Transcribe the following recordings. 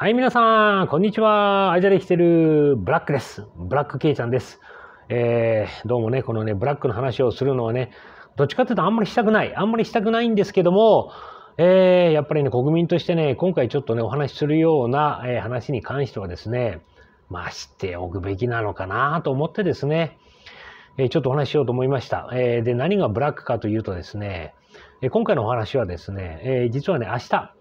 はい、皆さん、こんにちは。アイジャレきてるブラックです。ブラックケイちゃんです。えー、どうもね、このね、ブラックの話をするのはね、どっちかっていうとあんまりしたくない。あんまりしたくないんですけども、えー、やっぱりね、国民としてね、今回ちょっとね、お話しするような、えー、話に関してはですね、まあ、知っておくべきなのかなと思ってですね、えー、ちょっとお話ししようと思いました。えー、で、何がブラックかというとですね、今回のお話はですね、えー、実はね、明日、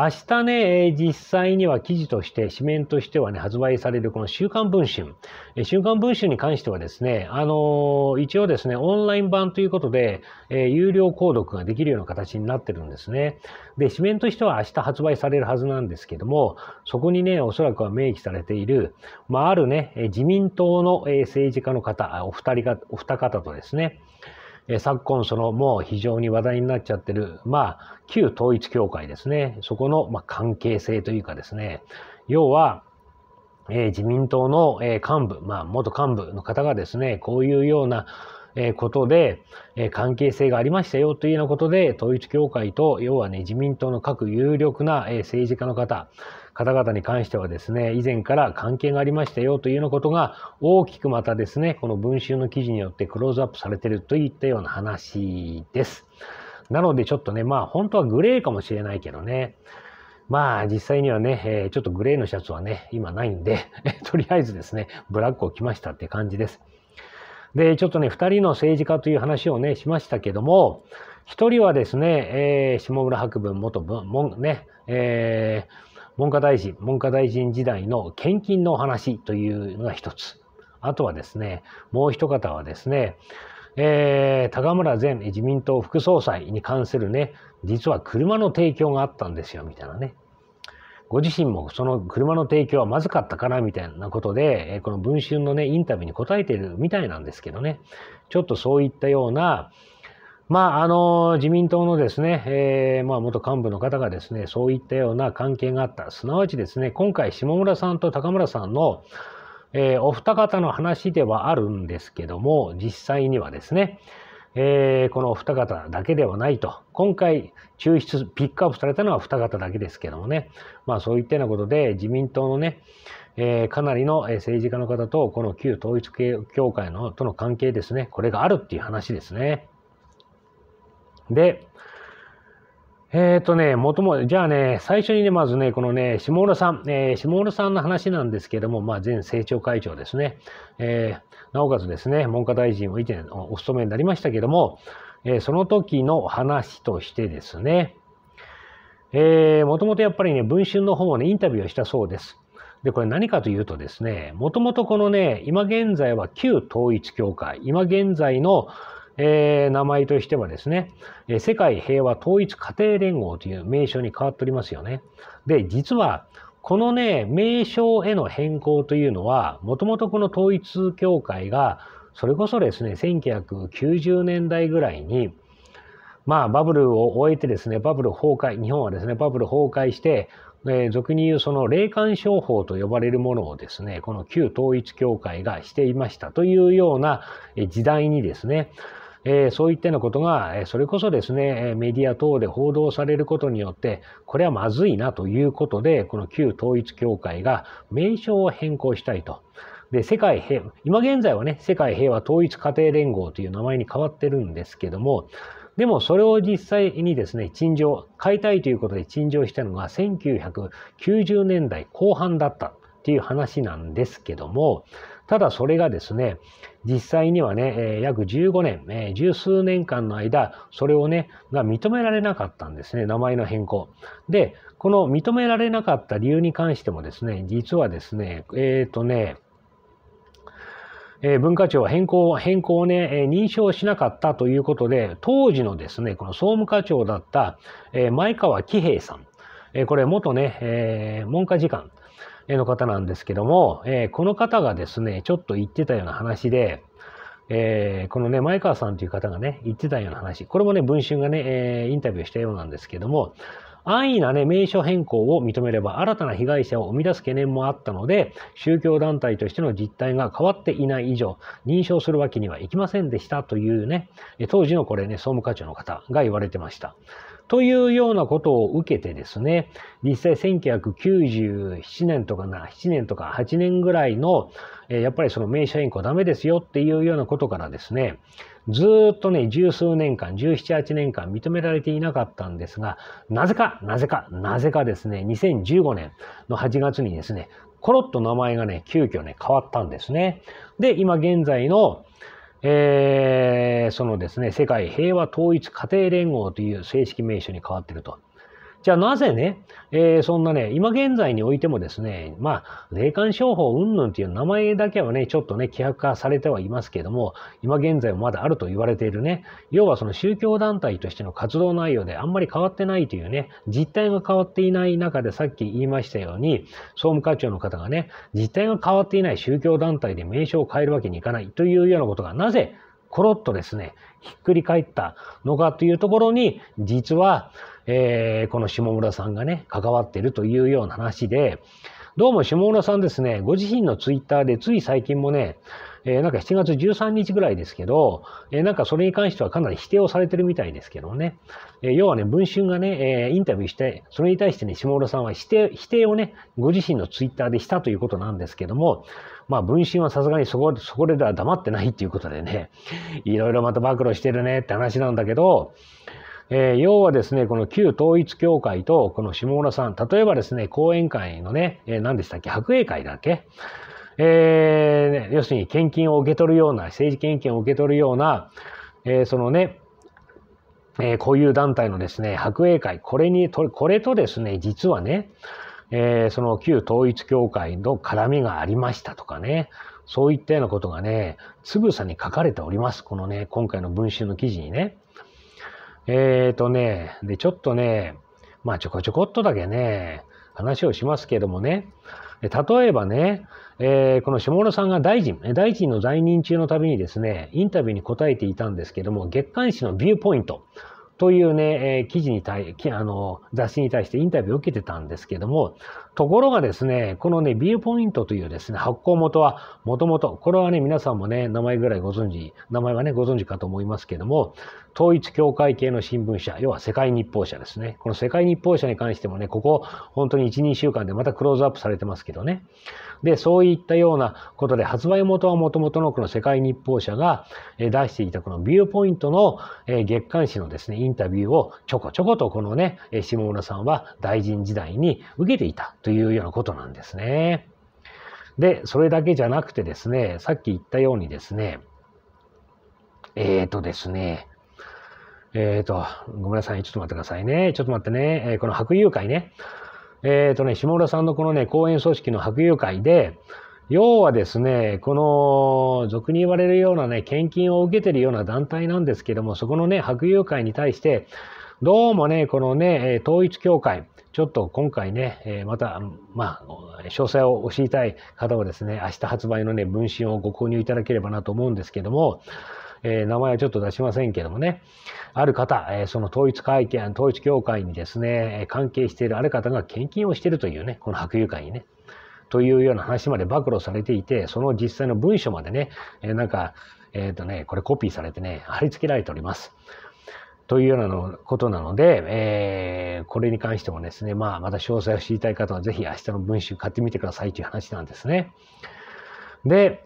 明日ね、実際には記事として、紙面としてはね、発売されるこの週刊文春。週刊文春に関してはですね、あの、一応ですね、オンライン版ということで、え有料購読ができるような形になってるんですね。で、紙面としては明日発売されるはずなんですけども、そこにね、おそらくは明記されている、まあ、あるね、自民党の政治家の方、お二人が、お二方とですね、え昨今そのもう非常に話題になっちゃってる、まあ、旧統一教会ですね、そこの、ま関係性というかですね、要は、え自民党の、え幹部、まあ、元幹部の方がですね、こういうようなことで、関係性がありましたよというようなことで、統一教会と、要はね、自民党の各有力な政治家の方、方々に関してはですね、以前から関係がありましたよというようなことが、大きくまたですね、この文春の記事によってクローズアップされてるといったような話です。なのでちょっとね、まあ本当はグレーかもしれないけどね、まあ実際にはね、えー、ちょっとグレーのシャツはね、今ないんで とりあえずですね、ブラックを着ましたって感じです。で、ちょっとね、2人の政治家という話をね、しましたけども、1人はですね、えー、下村博文元文、文ね、えー、文科大臣、文科大臣時代の献金のお話というのが一つ。あとはですね、もう一方はですね、えー、高村前自民党副総裁に関するね、実は車の提供があったんですよ、みたいなね。ご自身もその車の提供はまずかったかなみたいなことで、この文春のね、インタビューに答えてるみたいなんですけどね、ちょっとそういったような、まあ、あの、自民党のですね、えー、まあ、元幹部の方がですね、そういったような関係があった。すなわちですね、今回、下村さんと高村さんの、えー、お二方の話ではあるんですけども、実際にはですね、えー、このお二方だけではないと。今回、抽出、ピックアップされたのは二方だけですけどもね。まあそういったようなことで、自民党のね、えー、かなりの政治家の方と、この旧統一教会のとの関係ですね。これがあるっていう話ですね。で、えっ、ー、とね、もとも、じゃあね、最初にね、まずね、このね、下村さん、えー、下村さんの話なんですけども、まあ、前政調会長ですね。えーなおかつですね、文科大臣を以前お務めになりましたけども、えその時の話としてですね、えもともとやっぱりね、文春の方をね、インタビューをしたそうです。で、これ何かというとですね、もともとこのね、今現在は旧統一教会、今現在の、えー、名前としてはですね、世界平和統一家庭連合という名称に変わっておりますよね。で、実は、このね、名称への変更というのは、もともとこの統一教会が、それこそですね、1990年代ぐらいに、まあ、バブルを終えてですね、バブル崩壊、日本はですね、バブル崩壊して、えー、俗に言うその霊感商法と呼ばれるものをですね、この旧統一教会がしていましたというような時代にですね、えそういったようなことが、それこそですね、メディア等で報道されることによって、これはまずいなということで、この旧統一教会が名称を変更したいと。で世界平和今現在はね世界平和統一家庭連合という名前に変わってるんですけどもでもそれを実際にですね陳情解体ということで陳情したのが1990年代後半だったっていう話なんですけどもただそれがですね、実際にはね、約15年、十数年間の間、それをね、が認められなかったんですね、名前の変更。で、この認められなかった理由に関してもですね、実はですね、えっ、ー、とね、えー、文化庁は変更、変更をね、えー、認証しなかったということで、当時のですね、この総務課長だった、えー、前川喜平さん、えー、これ元ね、えー、文科次官、の方なんですけども、えこの方がですね、ちょっと言ってたような話で、えー、このね、前川さんという方がね、言ってたような話、これもね、文春がね、えー、インタビューしたようなんですけども、安易なね、名称変更を認めれば新たな被害者を生み出す懸念もあったので、宗教団体としての実態が変わっていない以上、認証するわけにはいきませんでしたというね、当時のこれね、総務課長の方が言われてました。というようなことを受けてですね、実際1997年とかな、7年とか8年ぐらいの、やっぱりその名社員更ダメですよっていうようなことからですね、ずっとね、十数年間、17、8年間認められていなかったんですが、なぜか、なぜか、なぜかですね、2015年の8月にですね、コロッと名前がね、急遽ね、変わったんですね。で、今現在の、えー、そのですね、世界平和統一家庭連合という正式名称に変わっていると。じゃあなぜね、えー、そんなね、今現在においてもですね、まあ、霊感商法云々っていう名前だけはね、ちょっとね、規約化されてはいますけども、今現在もまだあると言われているね、要はその宗教団体としての活動内容であんまり変わってないというね、実態が変わっていない中でさっき言いましたように、総務課長の方がね、実態が変わっていない宗教団体で名称を変えるわけにいかないというようなことがなぜコロッとですね、ひっくり返ったのかというところに、実は、えー、この下村さんがね、関わってるというような話で、どうも下村さんですね、ご自身のツイッターでつい最近もね、えー、なんか7月13日ぐらいですけど、えー、なんかそれに関してはかなり否定をされてるみたいですけどね、えー、要はね、文春がね、えインタビューして、それに対してね、下村さんは否定否定をね、ご自身のツイッターでしたということなんですけども、まあ、分身はさすがにそこ、そこでは黙ってないっていうことでね、いろいろまた暴露してるねって話なんだけど、えー、要はですね、この旧統一教会とこの下村さん、例えばですね、講演会のね、えー、何でしたっけ、白栄会だっけえー、要するに献金を受け取るような、政治献金を受け取るような、えー、そのね、えー、こういう団体のですね、白栄会、これにと、これとですね、実はね、えー、その旧統一教会の絡みがありましたとかね、そういったようなことがね、つぶさに書かれております。このね、今回の文春の記事にね。えっ、ー、とね、で、ちょっとね、まあちょこちょこっとだけね、話をしますけどもね、例えばね、えー、この下村さんが大臣、大臣の在任中のたびにですね、インタビューに答えていたんですけども、月刊誌のビューポイント、というね、え記事に対、あの、雑誌に対してインタビューを受けてたんですけども、ところがですね、このね、ビューポイントというですね、発行元は、もともと、これはね、皆さんもね、名前ぐらいご存知、名前はね、ご存知かと思いますけども、統一教会系の新聞社、要は世界日報社ですね。この世界日報社に関してもね、ここ本当に1、2週間でまたクローズアップされてますけどね。で、そういったようなことで、発売元はもともとのこの世界日報社が出していたこのビューポイントの月刊誌のですね、インタビューをちょこちょことこのね、下村さんは大臣時代に受けていたというようなことなんですね。で、それだけじゃなくてですね、さっき言ったようにですね、えっ、ー、とですね、えっ、ー、と、ごめんなさい。ちょっと待ってくださいね。ちょっと待ってね。えー、この白友会ね。えっ、ー、とね、下村さんのこのね、講演組織の白友会で、要はですね、この俗に言われるようなね、献金を受けてるような団体なんですけども、そこのね、白友会に対して、どうもね、このね、統一教会、ちょっと今回ね、また、まあ、詳細を知りたい方はですね、明日発売のね、文春をご購入いただければなと思うんですけども、えー、名前はちょっと出しませんけどもね、ある方、えー、その統一会見、統一教会にですね、関係しているある方が献金をしているというね、この白友会にね。というような話まで暴露されていて、その実際の文書までね、えー、なんか、えっ、とね、これコピーされてね、貼り付けられております。というようなのことなので、えー、これに関してもですね、まあ、また詳細を知りたい方は、ぜひ明日の文集買ってみてくださいという話なんですね。で、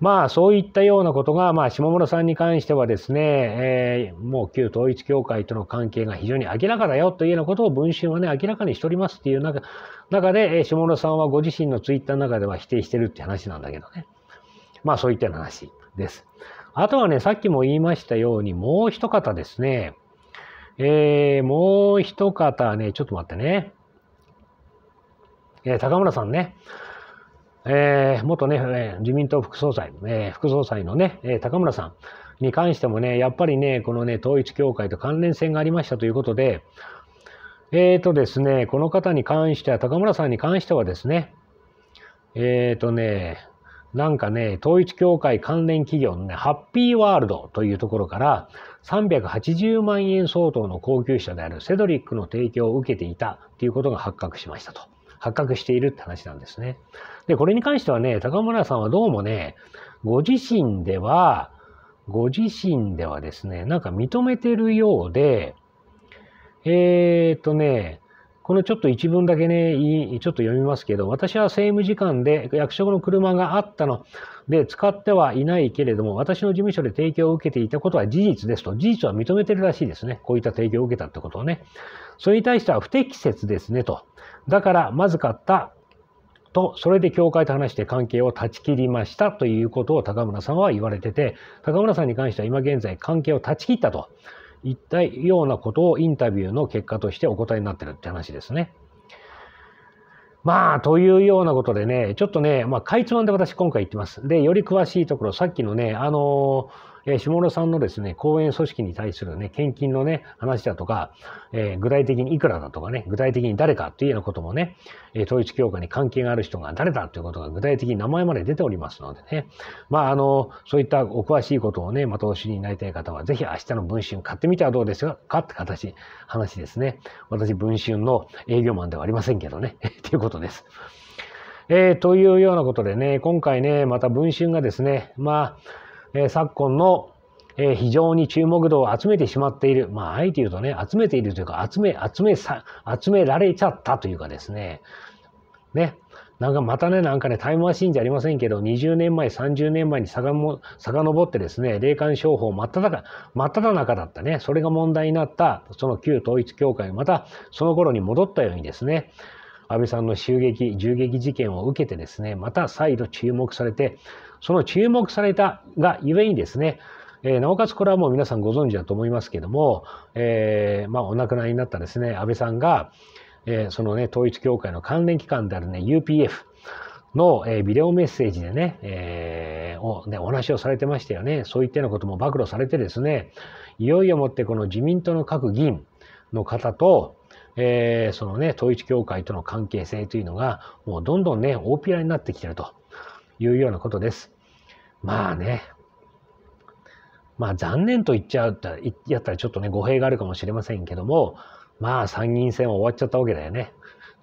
まあそういったようなことが、まあ、下村さんに関してはですね、えー、もう旧統一教会との関係が非常に明らかだよというようなことを文春はね明らかにしておりますっていう中中で、え下村さんはご自身のツイッターの中では否定してるって話なんだけどねまあそういったような話です。あとはねさっきも言いましたようにもう一方ですね、えー、もう一方ねちょっと待ってね、え高村さんねえー、元ね、自民党副総裁、えー、副総裁のね、え高村さんに関してもね、やっぱりね、このね、統一教会と関連性がありましたということで、えっ、とですね、この方に関しては、高村さんに関してはですね、えっ、とね、なんかね、統一教会関連企業のね、ハッピーワールドというところから、380万円相当の高級車であるセドリックの提供を受けていたということが発覚しましたと。発覚しているって話なんですね。で、これに関してはね、高村さんはどうもね、ご自身では、ご自身ではですね、なんか認めてるようで、えー、っとね、このちょっと一文だけね、ちょっと読みますけど、私は政務次官で役職の車があったので使ってはいないけれども、私の事務所で提供を受けていたことは事実ですと、事実は認めてるらしいですね。こういった提供を受けたってことをね。それに対しては不適切ですねと。だからまずかったと、それで教会と話して関係を断ち切りましたということを高村さんは言われてて、高村さんに関しては今現在関係を断ち切ったと。いったようなことをインタビューの結果としてお答えになってるって話ですね。まあ、というようなことでね、ちょっとね、まあ、かいつまんで私今回言ってます。で、より詳しいところ、さっきのね、あのーえ下野さんのですね、講演組織に対するね、献金のね、話だとか、えー、具体的にいくらだとかね、具体的に誰かというようなこともね、え統一教会に関係がある人が誰だということが具体的に名前まで出ておりますのでね、まあ、あの、そういったお詳しいことをね、またお知りになりたい方は、ぜひ明日の文春買ってみてはどうですかって形、話ですね。私、文春の営業マンではありませんけどね、と いうことです。えー、というようなことでね、今回ね、また文春がですね、まあ、え昨今の、え非常に注目度を集めてしまっている。まあ、あえて言うとね、集めているというか、集め、集めさ、集められちゃったというかですね。ね。なんかまたね、なんかね、タイムマシンじゃありませんけど、20年前、30年前にさかの遡ってですね、霊感商法真っ只中、真っ中だったね、それが問題になった、その旧統一教会、またその頃に戻ったようにですね、安倍さんの襲撃、銃撃事件を受けてですね、また再度注目されて、その注目されたがゆえにですね、えー、なおかつこれはもう皆さんご存知だと思いますけども、えー、まあ、お亡くなりになったですね、安倍さんが、えー、そのね、統一教会の関連機関であるね、UPF の、えビデオメッセージでね、えおね、お話をされてましたよね。そういったようなことも暴露されてですね、いよいよもってこの自民党の各議員の方と、えそのね、統一教会との関係性というのが、もうどんどんね、大ピラになってきてると。いうようなことです。まあね、まあ残念と言っちゃうっやったらちょっとね、語弊があるかもしれませんけども、まあ参議院選は終わっちゃったわけだよね。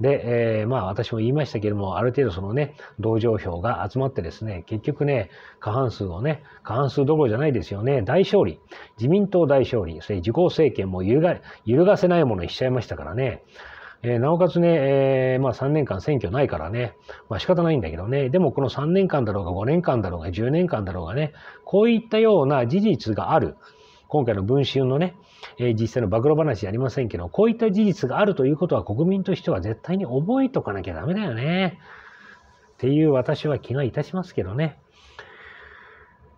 で、えー、まあ私も言いましたけども、ある程度そのね、同情票が集まってですね、結局ね、過半数をね、過半数どころじゃないですよね、大勝利、自民党大勝利、それ自公政権も揺るがせないものにしちゃいましたからね、えー、なおかつね、えー、まあ、3年間選挙ないからね、まあ、仕方ないんだけどね、でもこの3年間だろうが5年間だろうが10年間だろうがね、こういったような事実がある。今回の文春のね、えー、実際の暴露話じゃありませんけど、こういった事実があるということは国民としては絶対に覚えとかなきゃダメだよね。っていう私は気がいたしますけどね。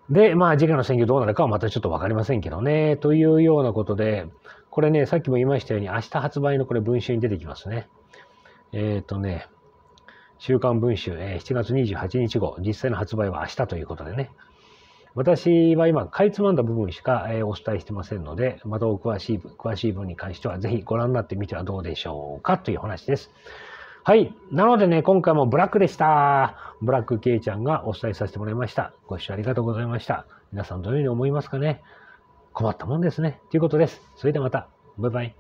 で、まあ、次回の選挙どうなるかはまたちょっと分かりませんけどね、というようなことで、これね、さっきも言いましたように、明日発売のこれ文集に出てきますね。えっ、ー、とね、週刊文集、えー、7月28日号、実際の発売は明日ということでね。私は今、かいつまんだ部分しか、えー、お伝えしてませんので、またお詳しい、詳しい分に関しては、ぜひご覧になってみてはどうでしょうかという話です。はい。なのでね、今回もブラックでした。ブラックケイちゃんがお伝えさせてもらいました。ご視聴ありがとうございました。皆さんどのように思いますかね困ったもんですね。ということです。それではまた。バイバイ。